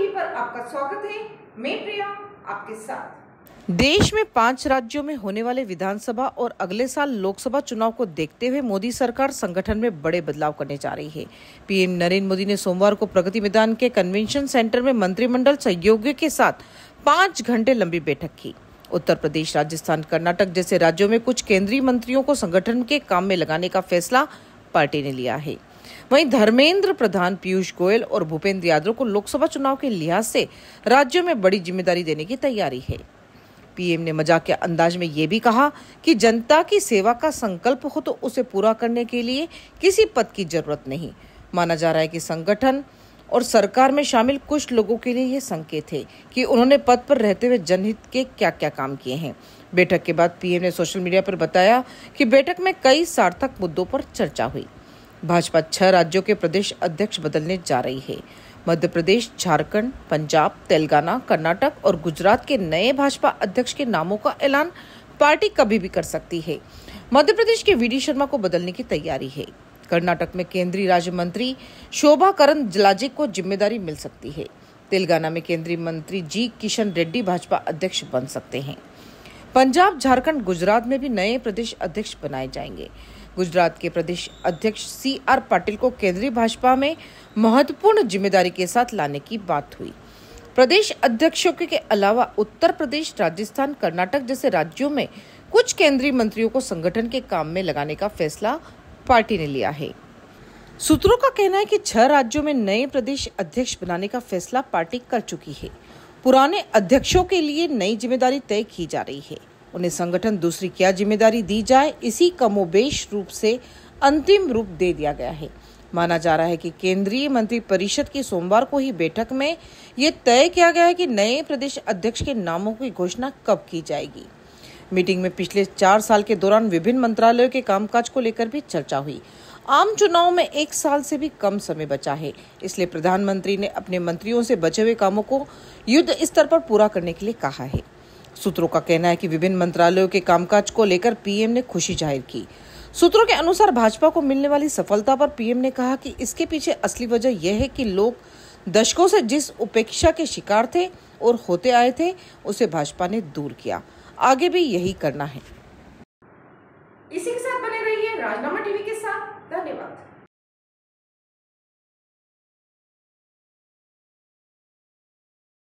TV पर आपका स्वागत है मैं प्रिया आपके साथ देश में पांच राज्यों में होने वाले विधानसभा और अगले साल लोकसभा चुनाव को देखते हुए मोदी सरकार संगठन में बड़े बदलाव करने जा रही है पीएम नरेंद्र मोदी ने सोमवार को प्रगति मैदान के कन्वेंशन सेंटर में मंत्रिमंडल सहयोगियों के साथ पांच घंटे लंबी बैठक की उत्तर प्रदेश राजस्थान कर्नाटक जैसे राज्यों में कुछ केंद्रीय मंत्रियों को संगठन के काम में लगाने का फैसला पार्टी ने लिया है वहीं धर्मेंद्र प्रधान पीयूष गोयल और भूपेंद्र यादव को लोकसभा चुनाव के लिहाज से राज्यों में बड़ी जिम्मेदारी देने की तैयारी है पीएम ने मजाक के अंदाज में ये भी कहा कि जनता की सेवा का संकल्प हो तो उसे पूरा करने के लिए किसी पद की जरूरत नहीं माना जा रहा है कि संगठन और सरकार में शामिल कुछ लोगों के लिए ये संकेत है कि उन्होंने पद पर रहते हुए जनहित के क्या क्या काम किए हैं बैठक के बाद पीएम ने सोशल मीडिया पर बताया कि बैठक में कई सार्थक मुद्दों पर चर्चा हुई भाजपा छह राज्यों के प्रदेश अध्यक्ष बदलने जा रही है मध्य प्रदेश झारखंड, पंजाब तेलंगाना कर्नाटक और गुजरात के नए भाजपा अध्यक्ष के नामों का ऐलान पार्टी कभी भी कर सकती है मध्य प्रदेश के वीडी शर्मा को बदलने की तैयारी है कर्नाटक में केंद्रीय राज्य मंत्री शोभा करण जलाजे को जिम्मेदारी मिल सकती है तेलंगाना में केंद्रीय मंत्री जी किशन रेड्डी भाजपा अध्यक्ष बन सकते हैं पंजाब झारखंड गुजरात में भी नए प्रदेश अध्यक्ष बनाए जाएंगे गुजरात के प्रदेश अध्यक्ष सी आर पाटिल को केंद्रीय भाजपा में महत्वपूर्ण जिम्मेदारी के साथ लाने की बात हुई प्रदेश अध्यक्षों के अलावा उत्तर प्रदेश राजस्थान कर्नाटक जैसे राज्यों में कुछ केंद्रीय मंत्रियों को संगठन के काम में लगाने का फैसला पार्टी ने लिया है सूत्रों का कहना है कि छह राज्यों में नए प्रदेश अध्यक्ष बनाने का फैसला पार्टी कर चुकी है पुराने अध्यक्षों के लिए नई जिम्मेदारी तय की जा रही है उन्हें संगठन दूसरी क्या जिम्मेदारी दी जाए इसी कमोबेश रूप से अंतिम रूप दे दिया गया है माना जा रहा है कि केंद्रीय मंत्री परिषद की सोमवार को ही बैठक में ये तय किया गया है कि नए प्रदेश अध्यक्ष के नामों की घोषणा कब की जाएगी मीटिंग में पिछले चार साल के दौरान विभिन्न मंत्रालयों के कामकाज को लेकर भी चर्चा हुई आम चुनाव में एक साल से भी कम समय बचा है इसलिए प्रधानमंत्री ने अपने मंत्रियों से बचे हुए कामों को युद्ध स्तर पर पूरा करने के लिए कहा है सूत्रों का कहना है कि विभिन्न मंत्रालयों के कामकाज को लेकर पीएम ने खुशी जाहिर की सूत्रों के अनुसार भाजपा को मिलने वाली सफलता पर पीएम ने कहा कि इसके पीछे असली वजह यह है कि लोग दशकों से जिस उपेक्षा के शिकार थे और होते आए थे उसे भाजपा ने दूर किया आगे भी यही करना है